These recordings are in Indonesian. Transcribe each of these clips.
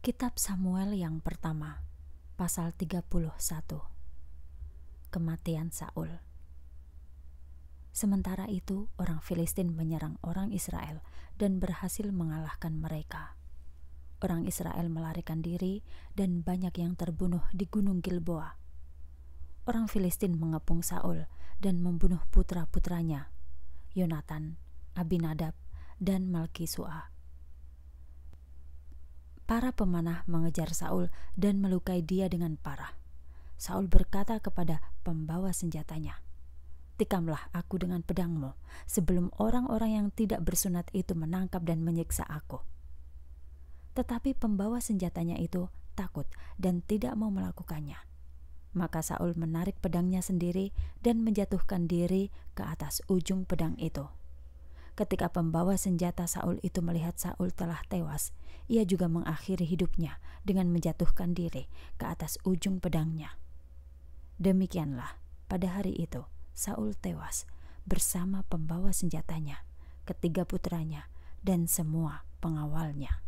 Kitab Samuel yang pertama, pasal 31. Kematian Saul. Sementara itu, orang Filistin menyerang orang Israel dan berhasil mengalahkan mereka. Orang Israel melarikan diri dan banyak yang terbunuh di Gunung Gilboa. Orang Filistin mengepung Saul dan membunuh putra-putranya, Yonatan, Abinadab, dan Malkisua para pemanah mengejar Saul dan melukai dia dengan parah. Saul berkata kepada pembawa senjatanya, "Tikamlah aku dengan pedangmu sebelum orang-orang yang tidak bersunat itu menangkap dan menyiksa aku." Tetapi pembawa senjatanya itu takut dan tidak mau melakukannya. Maka Saul menarik pedangnya sendiri dan menjatuhkan diri ke atas ujung pedang itu. Ketika pembawa senjata Saul itu melihat Saul telah tewas, ia juga mengakhiri hidupnya dengan menjatuhkan diri ke atas ujung pedangnya. Demikianlah, pada hari itu Saul tewas bersama pembawa senjatanya, ketiga putranya, dan semua pengawalnya.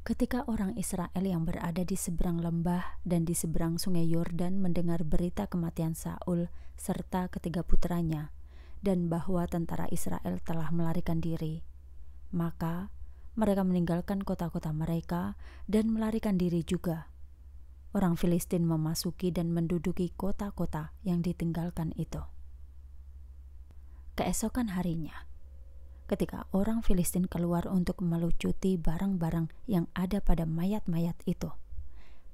Ketika orang Israel yang berada di seberang lembah dan di seberang sungai Yordan mendengar berita kematian Saul serta ketiga putranya, dan bahwa tentara Israel telah melarikan diri. Maka mereka meninggalkan kota-kota mereka dan melarikan diri juga. Orang Filistin memasuki dan menduduki kota-kota yang ditinggalkan itu. Keesokan harinya, ketika orang Filistin keluar untuk melucuti barang-barang yang ada pada mayat-mayat itu,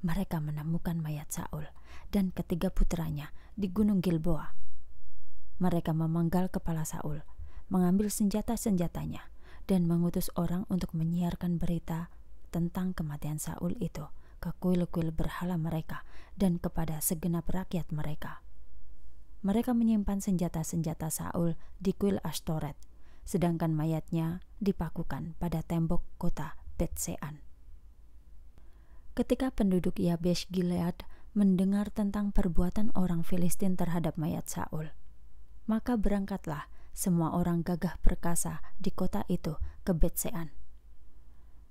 mereka menemukan mayat Saul dan ketiga putranya di Gunung Gilboa mereka memenggal kepala Saul, mengambil senjata-senjatanya, dan mengutus orang untuk menyiarkan berita tentang kematian Saul itu ke kuil-kuil berhala mereka dan kepada segenap rakyat mereka. Mereka menyimpan senjata-senjata Saul di kuil Ashtoret, sedangkan mayatnya dipakukan pada tembok kota Betsean. Ketika penduduk Yabesh Gilead mendengar tentang perbuatan orang Filistin terhadap mayat Saul, maka berangkatlah semua orang gagah perkasa di kota itu ke Betsean.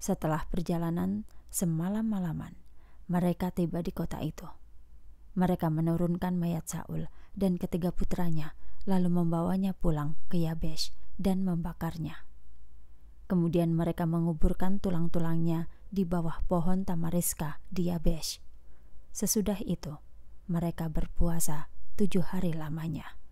Setelah perjalanan semalam-malaman, mereka tiba di kota itu. Mereka menurunkan mayat Saul dan ketiga putranya, lalu membawanya pulang ke Yabesh dan membakarnya. Kemudian mereka menguburkan tulang-tulangnya di bawah pohon tamariska di Yabesh. Sesudah itu, mereka berpuasa tujuh hari lamanya.